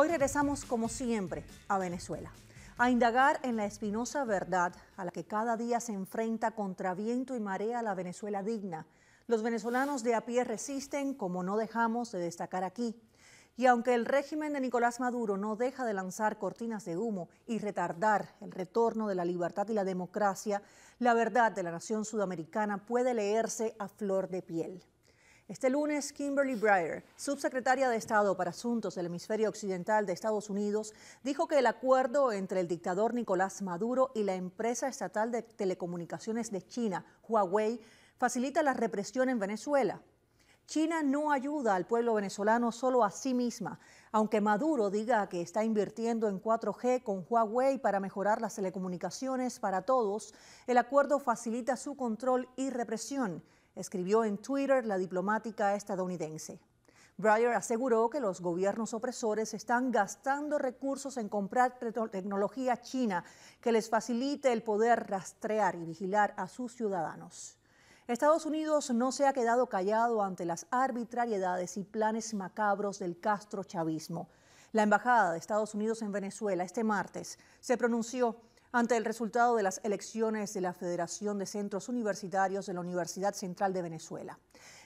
Hoy regresamos, como siempre, a Venezuela, a indagar en la espinosa verdad a la que cada día se enfrenta contra viento y marea la Venezuela digna. Los venezolanos de a pie resisten, como no dejamos de destacar aquí. Y aunque el régimen de Nicolás Maduro no deja de lanzar cortinas de humo y retardar el retorno de la libertad y la democracia, la verdad de la nación sudamericana puede leerse a flor de piel. Este lunes, Kimberly Breyer, subsecretaria de Estado para Asuntos del Hemisferio Occidental de Estados Unidos, dijo que el acuerdo entre el dictador Nicolás Maduro y la empresa estatal de telecomunicaciones de China, Huawei, facilita la represión en Venezuela. China no ayuda al pueblo venezolano solo a sí misma, aunque Maduro diga que está invirtiendo en 4G con Huawei para mejorar las telecomunicaciones para todos, el acuerdo facilita su control y represión escribió en Twitter la diplomática estadounidense. Breyer aseguró que los gobiernos opresores están gastando recursos en comprar tecnología china que les facilite el poder rastrear y vigilar a sus ciudadanos. Estados Unidos no se ha quedado callado ante las arbitrariedades y planes macabros del Castro chavismo. La Embajada de Estados Unidos en Venezuela este martes se pronunció ante el resultado de las elecciones de la Federación de Centros Universitarios de la Universidad Central de Venezuela.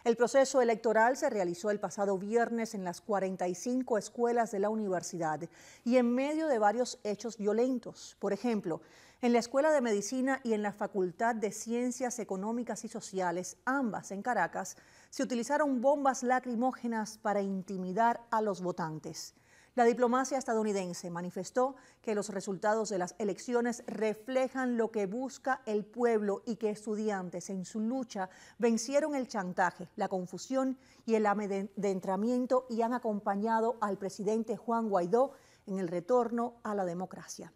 El proceso electoral se realizó el pasado viernes en las 45 escuelas de la universidad y en medio de varios hechos violentos. Por ejemplo, en la Escuela de Medicina y en la Facultad de Ciencias Económicas y Sociales, ambas en Caracas, se utilizaron bombas lacrimógenas para intimidar a los votantes. La diplomacia estadounidense manifestó que los resultados de las elecciones reflejan lo que busca el pueblo y que estudiantes en su lucha vencieron el chantaje, la confusión y el amedrentamiento y han acompañado al presidente Juan Guaidó en el retorno a la democracia.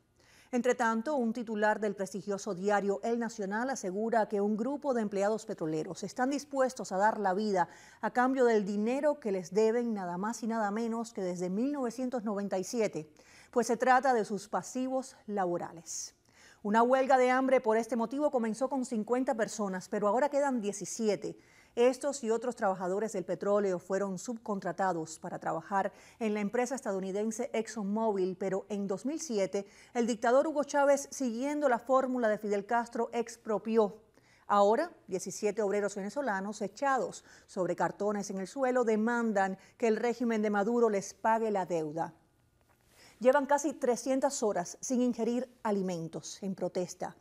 Entre tanto, un titular del prestigioso diario El Nacional asegura que un grupo de empleados petroleros están dispuestos a dar la vida a cambio del dinero que les deben nada más y nada menos que desde 1997, pues se trata de sus pasivos laborales. Una huelga de hambre por este motivo comenzó con 50 personas, pero ahora quedan 17. Estos y otros trabajadores del petróleo fueron subcontratados para trabajar en la empresa estadounidense ExxonMobil, pero en 2007 el dictador Hugo Chávez, siguiendo la fórmula de Fidel Castro, expropió Ahora, 17 obreros venezolanos echados sobre cartones en el suelo demandan que el régimen de Maduro les pague la deuda. Llevan casi 300 horas sin ingerir alimentos en protesta.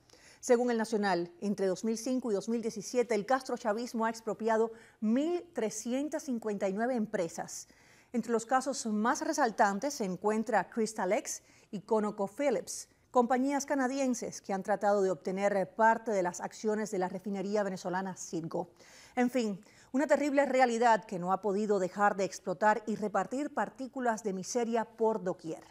Según el Nacional, entre 2005 y 2017 el castro chavismo ha expropiado 1.359 empresas. Entre los casos más resaltantes se encuentra X y ConocoPhillips, compañías canadienses que han tratado de obtener parte de las acciones de la refinería venezolana Citgo. En fin, una terrible realidad que no ha podido dejar de explotar y repartir partículas de miseria por doquier.